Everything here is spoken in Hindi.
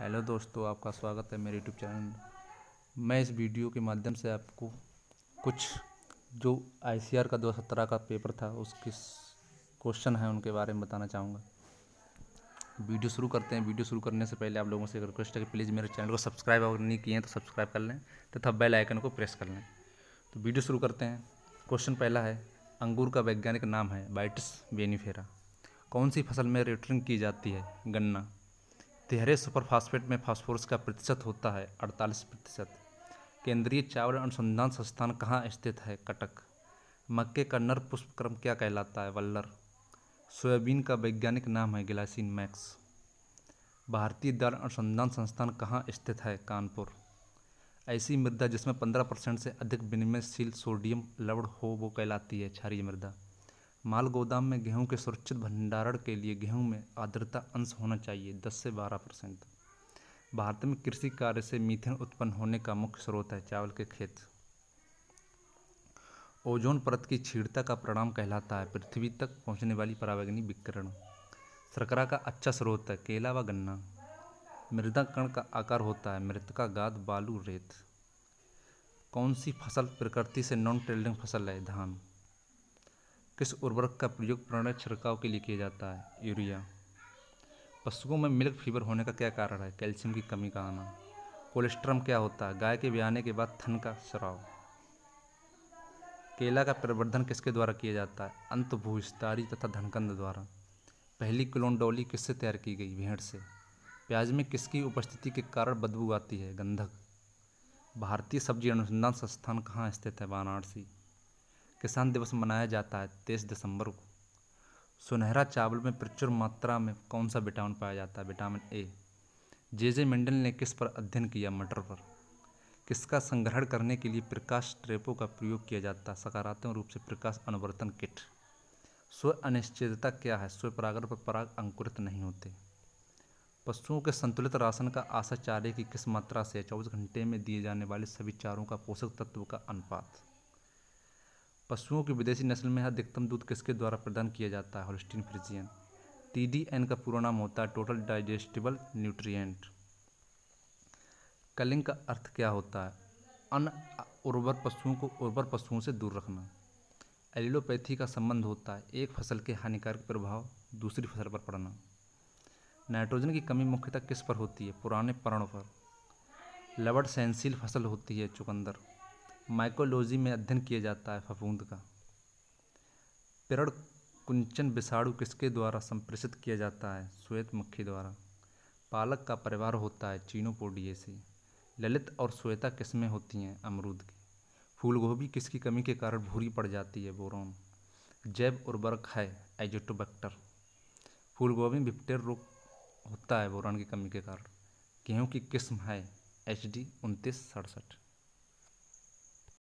हेलो दोस्तों आपका स्वागत है मेरे यूट्यूब चैनल मैं इस वीडियो के माध्यम से आपको कुछ जो आई का दो सत्रह का पेपर था उसके क्वेश्चन है उनके बारे में बताना चाहूँगा वीडियो शुरू करते हैं वीडियो शुरू करने से पहले आप लोगों से रिक्वेस्ट है कि प्लीज़ मेरे चैनल को सब्सक्राइब अगर नहीं किए हैं तो सब्सक्राइब कर लें तथा बेल आइकन को प्रेस कर लें तो वीडियो शुरू करते हैं क्वेश्चन पहला है अंगूर का वैज्ञानिक नाम है बाइटस बेनीफेरा कौन सी फसल में रेटरिंग की जाती है गन्ना तिहरे सुपरफास्फेट में फास्फोरस का प्रतिशत होता है अड़तालीस प्रतिशत केंद्रीय चावल अनुसंधान संस्थान कहाँ स्थित है कटक मक्के का नर पुष्पक्रम क्या कहलाता है वल्लर सोयाबीन का वैज्ञानिक नाम है गिलासिन मैक्स भारतीय दाल अनुसंधान संस्थान कहाँ स्थित है कानपुर ऐसी मृदा जिसमें पंद्रह परसेंट से अधिक विनिमयशील सोडियम लवण हो वो कहलाती है क्षारीय मृदा माल गोदाम में गेहूँ के सुरक्षित भंडारण के लिए गेहूँ में आर्द्रता अंश होना चाहिए 10 से 12 परसेंट भारत में कृषि कार्य से मीथेन उत्पन्न होने का मुख्य स्रोत है चावल के खेत ओजोन परत की छीड़ता का परिणाम कहलाता है पृथ्वी तक पहुंचने वाली परावैग्नि विकिरण शर्करा का अच्छा स्रोत है केला व गन्ना मृदा कण का आकार होता है मृतका गाद बालू रेत कौन सी फसल प्रकृति से नॉन ट्रेडिंग फसल है धान किस उर्वरक का प्रयोग प्राणा छिड़काव के लिए किया जाता है यूरिया पशुओं में मिल्क फीवर होने का क्या कारण है कैल्शियम की कमी का आना कोलेस्ट्रम क्या होता है गाय के ब्याने के बाद थन का स्राव केला का प्रवर्धन किसके द्वारा किया जाता है भूस्तारी तथा धनकंद द्वारा पहली क्लोनडोली किससे तैयार की गई भेड़ से प्याज में किसकी उपस्थिति के कारण बदबू आती है गंधक भारतीय सब्जी अनुसंधान संस्थान कहाँ स्थित है वाराणसी किसान दिवस मनाया जाता है तेईस दिसंबर को सुनहरा चावल में प्रचुर मात्रा में कौन सा विटामिन पाया जाता है विटामिन ए जे जे मंडल ने किस पर अध्ययन किया मटर पर किसका संग्रहण करने के लिए प्रकाश ट्रेपों का प्रयोग किया जाता है सकारात्मक रूप से प्रकाश अनुवर्तन किट स्व अनिश्चितता क्या है स्व परागण पर पराग अंकुरित नहीं होते पशुओं के संतुलित राशन का आशा चारे की किस मात्रा से चौबीस घंटे में दिए जाने वाले सभी चारों का पोषक तत्व का अनुपात पशुओं की विदेशी नस्ल में अधिकतम दूध किसके द्वारा प्रदान किया जाता है होलस्टीन फ्रिजियन टी का पूरा नाम होता है टोटल डाइजेस्टिबल न्यूट्रिएंट कलिंग का अर्थ क्या होता है अन उर्वर पशुओं को उर्वर पशुओं से दूर रखना एलिलोपैथी का संबंध होता है एक फसल के हानिकारक प्रभाव दूसरी फसल पर पड़ना नाइट्रोजन की कमी मुख्यतः किस पर होती है पुराने पर्णों पर लवड़ सहनशील फसल होती है चुकंदर माइकोलॉजी में अध्ययन किया जाता है फफूंद का पिरड़ कुंचन विषाणु किसके द्वारा संप्रेषित किया जाता है श्वेत मक्खी द्वारा पालक का परिवार होता है से ललित और श्वेता किस्में होती हैं अमरूद की फूलगोभी किसकी कमी के कारण भूरी पड़ जाती है बोरोन जैव उर्वरक है एजोटोबैक्टर फूलगोभी में बिप्टेर रोग होता है बोरोन की कमी के कारण गेहूँ की किस्म है एच डी उनतीस सड़सठ